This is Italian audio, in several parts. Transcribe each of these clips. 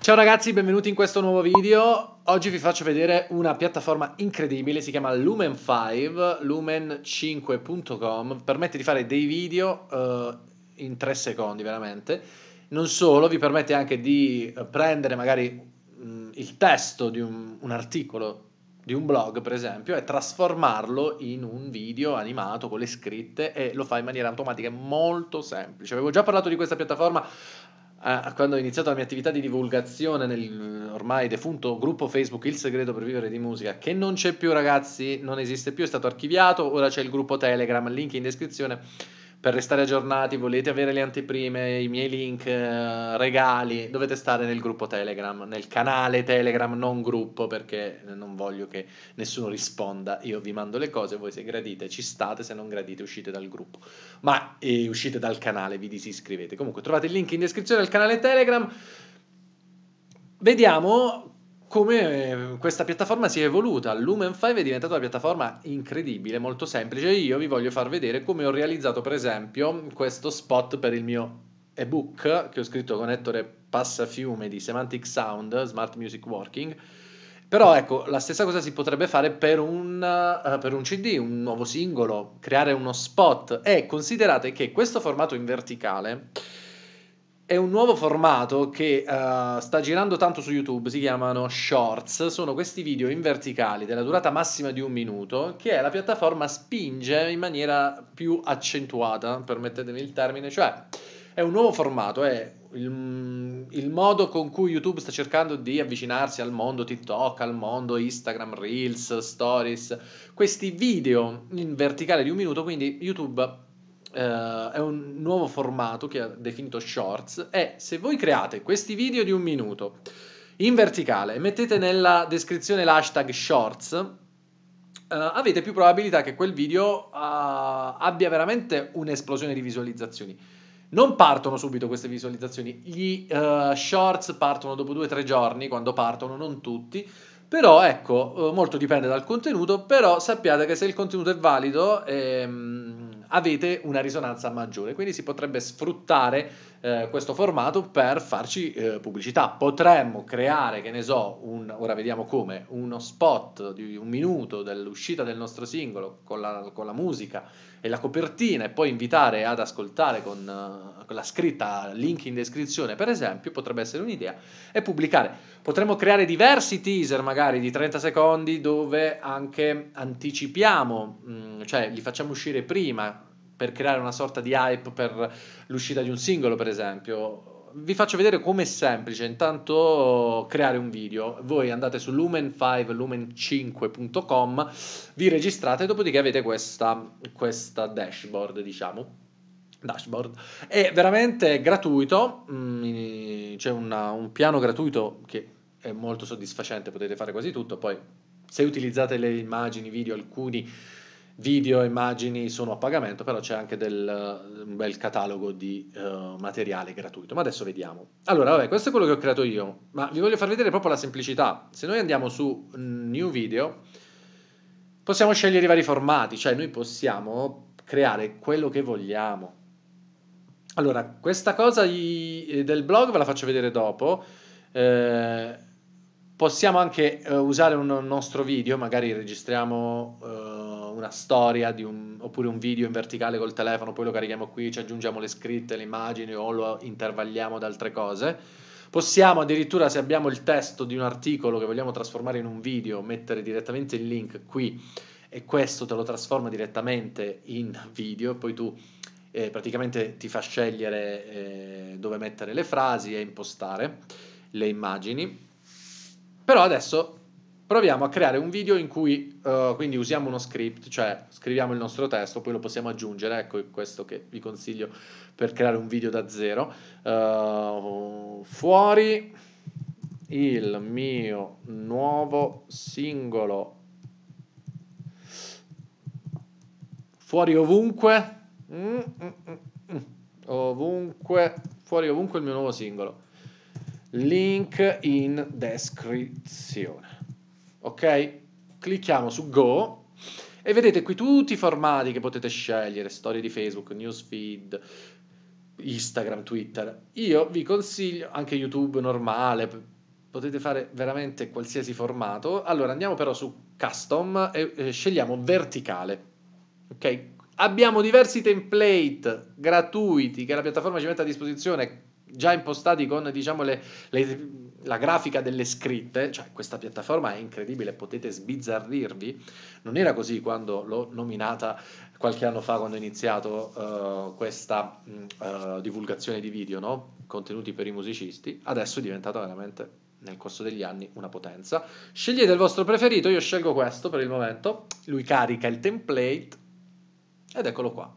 Ciao ragazzi, benvenuti in questo nuovo video. Oggi vi faccio vedere una piattaforma incredibile, si chiama Lumen5, lumen5.com, permette di fare dei video uh, in 3 secondi veramente. Non solo, vi permette anche di eh, prendere magari mh, mm, il testo di un, un articolo di un blog, per esempio, è trasformarlo in un video animato con le scritte e lo fa in maniera automatica, è molto semplice. Avevo già parlato di questa piattaforma eh, quando ho iniziato la mia attività di divulgazione nel ormai defunto gruppo Facebook Il segreto per vivere di musica, che non c'è più ragazzi, non esiste più, è stato archiviato, ora c'è il gruppo Telegram, link in descrizione per restare aggiornati, volete avere le anteprime, i miei link, eh, regali, dovete stare nel gruppo Telegram, nel canale Telegram, non gruppo, perché non voglio che nessuno risponda. Io vi mando le cose, voi se gradite ci state, se non gradite uscite dal gruppo. Ma eh, uscite dal canale, vi disiscrivete. Comunque trovate il link in descrizione al canale Telegram. Vediamo come eh, questa piattaforma si è evoluta. Lumen 5 è diventata una piattaforma incredibile, molto semplice. Io vi voglio far vedere come ho realizzato, per esempio, questo spot per il mio ebook che ho scritto con Ettore Passafiume di Semantic Sound, Smart Music Working. Però ecco, la stessa cosa si potrebbe fare per un, uh, per un CD, un nuovo singolo, creare uno spot. E considerate che questo formato in verticale è un nuovo formato che uh, sta girando tanto su YouTube, si chiamano Shorts, sono questi video in verticali della durata massima di un minuto che la piattaforma spinge in maniera più accentuata, permettetemi il termine, cioè è un nuovo formato, è il, il modo con cui YouTube sta cercando di avvicinarsi al mondo TikTok, al mondo Instagram, Reels, Stories, questi video in verticale di un minuto, quindi YouTube Uh, è un nuovo formato che ha definito shorts e se voi create questi video di un minuto in verticale e mettete nella descrizione l'hashtag shorts uh, avete più probabilità che quel video uh, abbia veramente un'esplosione di visualizzazioni non partono subito queste visualizzazioni gli shorts partono dopo due o tre giorni quando partono non tutti però ecco molto dipende dal contenuto però sappiate che se il contenuto è valido ehm, avete una risonanza maggiore, quindi si potrebbe sfruttare eh, questo formato per farci eh, pubblicità. Potremmo creare, che ne so, un, ora vediamo come, uno spot di un minuto dell'uscita del nostro singolo con la, con la musica e la copertina e poi invitare ad ascoltare con, eh, con la scritta link in descrizione, per esempio, potrebbe essere un'idea, e pubblicare. Potremmo creare diversi teaser magari di 30 secondi dove anche anticipiamo, mh, mm, cioè li facciamo uscire prima per creare una sorta di hype per l'uscita di un singolo, per esempio vi faccio vedere come è semplice intanto creare un video. Voi andate su lumen5, lumen5.com, vi registrate, dopodiché avete questa, questa dashboard, diciamo. Dashboard è veramente gratuito, mm, c'è una, un piano gratuito che è molto soddisfacente, potete fare quasi tutto. Poi, se utilizzate le immagini, video, alcuni video, immagini sono a pagamento, però c'è anche del, un bel catalogo di uh, materiale gratuito. Ma adesso vediamo. Allora, vabbè, questo è quello che ho creato io, ma vi voglio far vedere proprio la semplicità. Se noi andiamo su mm, New Video, possiamo scegliere i vari formati, cioè noi possiamo creare quello che vogliamo. Allora, questa cosa eh, del blog ve la faccio vedere dopo. Eh, Possiamo anche eh, usare un nostro video, magari registriamo eh, una storia un, oppure un video in verticale col telefono, poi lo carichiamo qui, ci aggiungiamo le scritte, le immagini o lo intervalliamo ad altre cose. Possiamo addirittura, se abbiamo il testo di un articolo che vogliamo trasformare in un video, mettere direttamente il link qui e questo te lo trasforma direttamente in video, poi tu eh, praticamente ti fa scegliere eh, dove mettere le frasi e impostare le immagini però adesso proviamo a creare un video in cui uh, quindi usiamo uno script, cioè scriviamo il nostro testo, poi lo possiamo aggiungere, ecco questo che vi consiglio per creare un video da zero. Uh, fuori il mio nuovo singolo fuori ovunque mm, mm, mm, mm. ovunque fuori ovunque il mio nuovo singolo link in descrizione. Ok? Clicchiamo su Go e vedete qui tutti i formati che potete scegliere, storie di Facebook, newsfeed, Instagram, Twitter. Io vi consiglio anche YouTube normale, potete fare veramente qualsiasi formato. Allora andiamo però su custom e eh, scegliamo verticale. Ok? Abbiamo diversi template gratuiti che la piattaforma ci mette a disposizione già impostati con diciamo, le, le, la grafica delle scritte, cioè questa piattaforma è incredibile, potete sbizzarrirvi, non era così quando l'ho nominata qualche anno fa quando ho iniziato uh, questa uh, divulgazione di video, no? contenuti per i musicisti, adesso è diventata veramente nel corso degli anni una potenza. Scegliete il vostro preferito, io scelgo questo per il momento, lui carica il template ed eccolo qua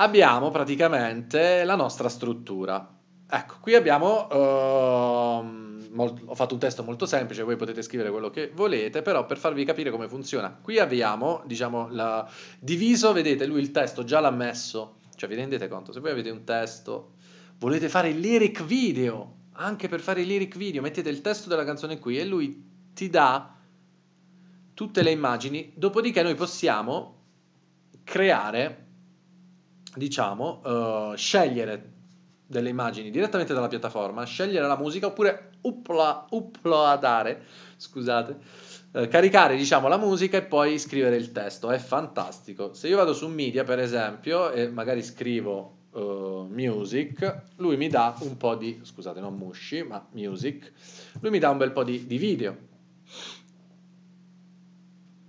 abbiamo praticamente la nostra struttura. Ecco, qui abbiamo... Uh, ehm, molto, ho fatto un testo molto semplice, voi potete scrivere quello che volete, però per farvi capire come funziona. Qui abbiamo, diciamo, la, diviso, vedete, lui il testo già l'ha messo. Cioè, vi rendete conto? Se voi avete un testo, volete fare il lyric video, anche per fare il lyric video, mettete il testo della canzone qui e lui ti dà tutte le immagini, dopodiché noi possiamo creare diciamo, uh, scegliere delle immagini direttamente dalla piattaforma, scegliere la musica oppure uploadare, scusate, eh, caricare diciamo la musica e poi scrivere il testo, è fantastico. Se io vado su media per esempio e magari scrivo uh, music, lui mi dà un po' di, scusate non mushi, ma music, lui mi dà un bel po' di, di video.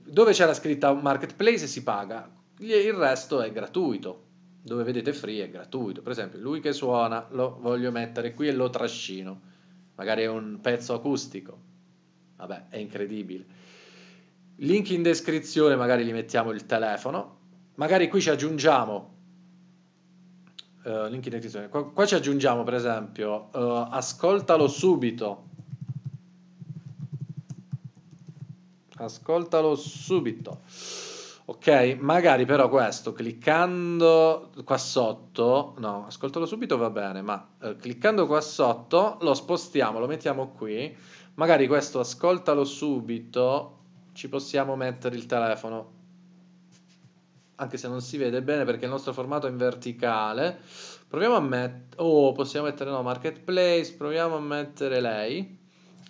Dove c'è la scritta marketplace si paga, il resto è gratuito dove vedete free è gratuito. Per esempio, lui che suona lo voglio mettere qui e lo trascino. Magari è un pezzo acustico. Vabbè, è incredibile. Link in descrizione, magari gli mettiamo il telefono. Magari qui ci aggiungiamo. Uh, link in descrizione. Qua, qua, ci aggiungiamo, per esempio, uh, ascoltalo subito. Ascoltalo subito Ok, magari però questo cliccando qua sotto, no, ascoltalo subito va bene, ma eh, cliccando qua sotto lo spostiamo, lo mettiamo qui, magari questo ascoltalo subito, ci possiamo mettere il telefono, anche se non si vede bene perché il nostro formato è in verticale, proviamo a mettere, oh, possiamo mettere no, marketplace, proviamo a mettere lei,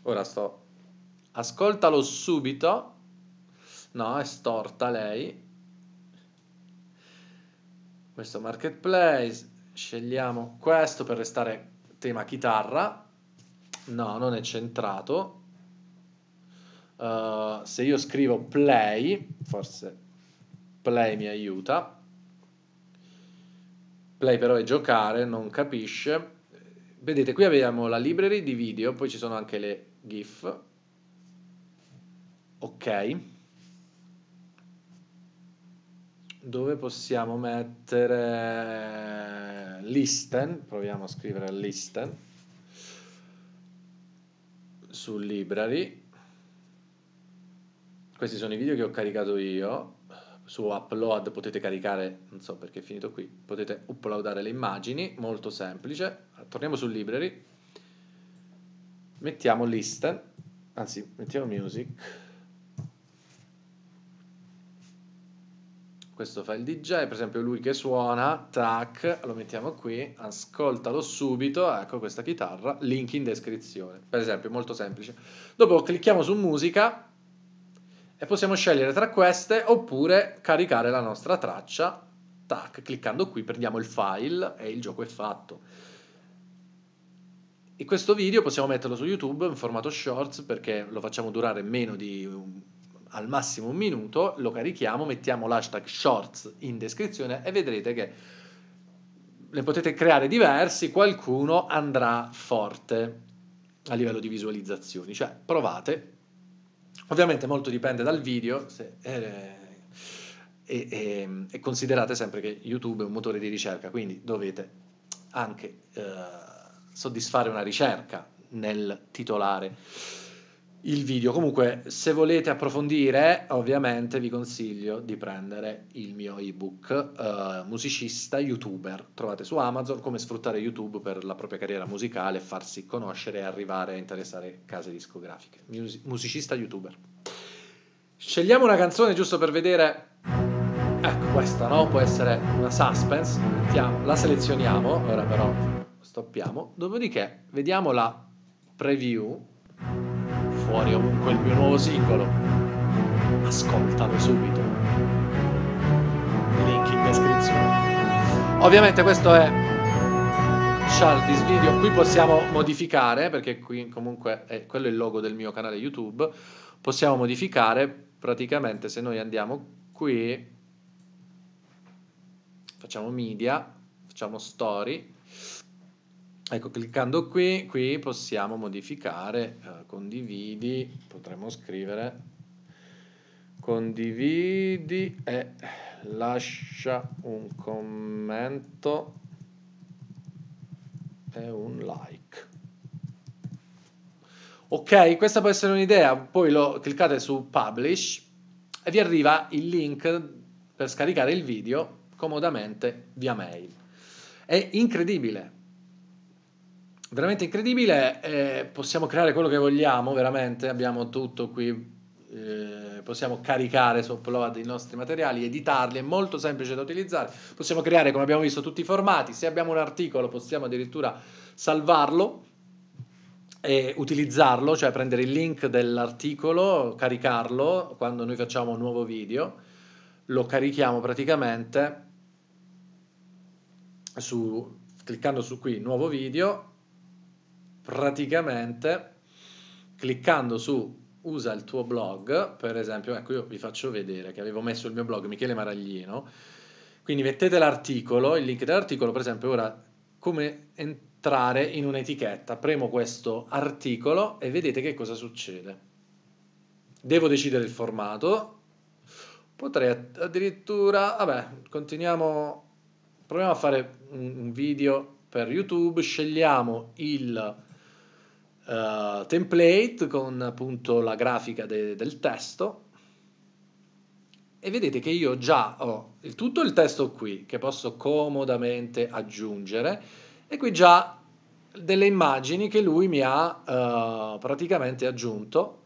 ora sto, ascoltalo subito, No, è storta lei. Questo marketplace. Scegliamo questo per restare tema chitarra. No, non è centrato. Uh, se io scrivo play, forse play mi aiuta. Play però è giocare, non capisce. Vedete, qui abbiamo la library di video, poi ci sono anche le GIF. Ok dove possiamo mettere listen, proviamo a scrivere listen su library. Questi sono i video che ho caricato io. Su upload potete caricare, non so perché è finito qui, potete uploadare le immagini, molto semplice. Torniamo su library. Mettiamo listen, anzi mettiamo music questo fa il DJ, per esempio lui che suona, tac, lo mettiamo qui, ascoltalo subito, ecco questa chitarra, link in descrizione, per esempio, molto semplice. Dopo clicchiamo su musica e possiamo scegliere tra queste oppure caricare la nostra traccia, tac, cliccando qui prendiamo il file e il gioco è fatto. E questo video possiamo metterlo su YouTube in formato shorts perché lo facciamo durare meno di al massimo un minuto, lo carichiamo, mettiamo l'hashtag shorts in descrizione e vedrete che ne potete creare diversi, qualcuno andrà forte a livello di visualizzazioni, cioè provate. Ovviamente molto dipende dal video se, eh, e, e, ehm, e, considerate sempre che YouTube è un motore di ricerca, quindi dovete anche eh, soddisfare una ricerca nel titolare il video. Comunque, se volete approfondire, ovviamente vi consiglio di prendere il mio ebook uh, Musicista YouTuber. Trovate su Amazon come sfruttare YouTube per la propria carriera musicale, farsi conoscere e arrivare a interessare case discografiche. Mus- musicista YouTuber. Scegliamo una canzone giusto per vedere. Ecco, questa no? Può essere una suspense. Mettiamo, la selezioniamo. Ora però stoppiamo. Dopodiché vediamo la preview fuori ovunque il mio nuovo singolo. Ascoltalo subito. Link in descrizione. Ovviamente questo è this Video. Qui possiamo modificare, perché qui comunque è quello è il logo del mio canale YouTube. Possiamo modificare praticamente se noi andiamo qui, facciamo media, facciamo story Ecco, cliccando qui, qui possiamo modificare, eh, condividi, potremmo scrivere, condividi e lascia un commento e un like. Ok, questa può essere un'idea, poi lo, cliccate su Publish e vi arriva il link per scaricare il video comodamente via mail. È incredibile, veramente incredibile, eh, possiamo creare quello che vogliamo, veramente, abbiamo tutto qui, eh, possiamo caricare su upload i nostri materiali, editarli, è molto semplice da utilizzare, possiamo creare, come abbiamo visto, tutti i formati, se abbiamo un articolo possiamo addirittura salvarlo e utilizzarlo, cioè prendere il link dell'articolo, caricarlo quando noi facciamo un nuovo video, lo carichiamo praticamente su, cliccando su qui nuovo video praticamente cliccando su usa il tuo blog, per esempio, ecco io vi faccio vedere che avevo messo il mio blog Michele Maraglino, quindi mettete l'articolo, il link dell'articolo, per esempio ora come entrare in un'etichetta, premo questo articolo e vedete che cosa succede. Devo decidere il formato, potrei addirittura, vabbè, continuiamo, proviamo a fare un video per YouTube, scegliamo il uh, template con appunto la grafica de- del testo e vedete che io già ho tutto il testo qui che posso comodamente aggiungere e qui già delle immagini che lui mi ha uh, praticamente aggiunto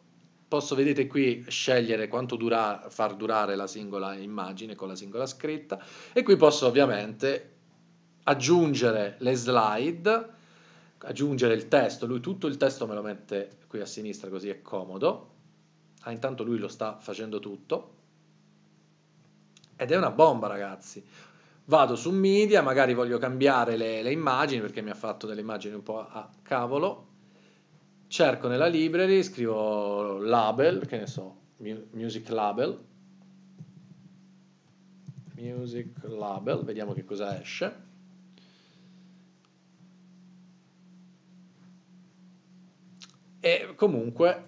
posso vedete qui scegliere quanto dura, far durare la singola immagine con la singola scritta e qui posso ovviamente aggiungere le slide aggiungere il testo, lui tutto il testo me lo mette qui a sinistra così è comodo, ah, intanto lui lo sta facendo tutto, ed è una bomba ragazzi, vado su media, magari voglio cambiare le, le immagini perché mi ha fatto delle immagini un po' a cavolo, cerco nella library, scrivo label, che ne so, music label, music label, vediamo che cosa esce, comunque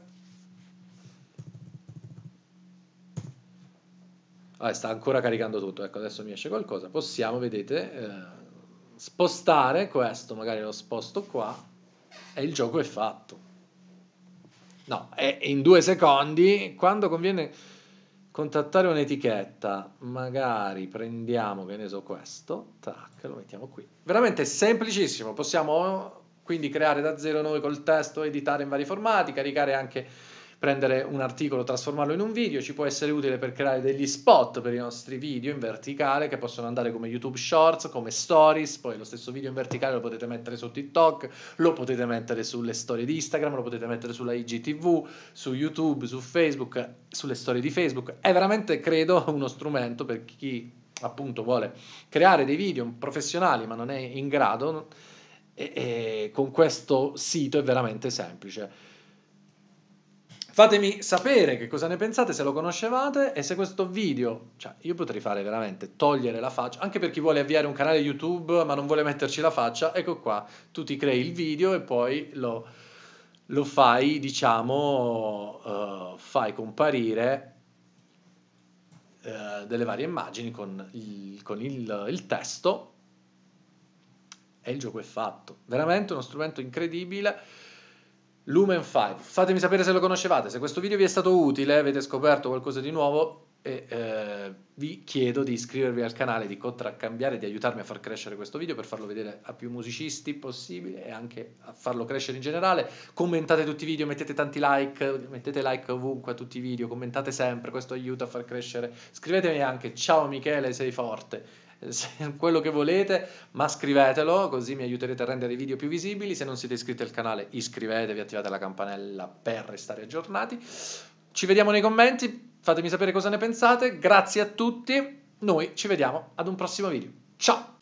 ah, sta ancora caricando tutto ecco adesso mi esce qualcosa possiamo vedete eh, spostare questo magari lo sposto qua e il gioco è fatto no è in due secondi quando conviene contattare un'etichetta magari prendiamo che ne so questo tac lo mettiamo qui veramente semplicissimo possiamo quindi creare da zero noi col testo, editare in vari formati, caricare anche prendere un articolo, trasformarlo in un video, ci può essere utile per creare degli spot per i nostri video in verticale che possono andare come YouTube Shorts, come Stories, poi lo stesso video in verticale lo potete mettere su TikTok, lo potete mettere sulle storie di Instagram, lo potete mettere sulla IGTV, su YouTube, su Facebook, sulle storie di Facebook. È veramente, credo, uno strumento per chi appunto vuole creare dei video professionali ma non è in grado e, e con questo sito è veramente semplice. Fatemi sapere che cosa ne pensate, se lo conoscevate e se questo video, cioè io potrei fare veramente togliere la faccia, anche per chi vuole avviare un canale YouTube ma non vuole metterci la faccia, ecco qua, tu ti crei il video e poi lo, lo fai, diciamo, uh, fai comparire uh, delle varie immagini con il, con il, il testo e il gioco è fatto. Veramente uno strumento incredibile. Lumen 5. Fatemi sapere se lo conoscevate, se questo video vi è stato utile, avete scoperto qualcosa di nuovo e eh, vi chiedo di iscrivervi al canale, di contraccambiare, di aiutarmi a far crescere questo video per farlo vedere a più musicisti possibile e anche a farlo crescere in generale. Commentate tutti i video, mettete tanti like, mettete like ovunque a tutti i video, commentate sempre, questo aiuta a far crescere. Scrivetemi anche ciao Michele, sei forte quello che volete, ma scrivetelo così mi aiuterete a rendere i video più visibili. Se non siete iscritti al canale iscrivetevi, attivate la campanella per restare aggiornati. Ci vediamo nei commenti, fatemi sapere cosa ne pensate, grazie a tutti, noi ci vediamo ad un prossimo video. Ciao!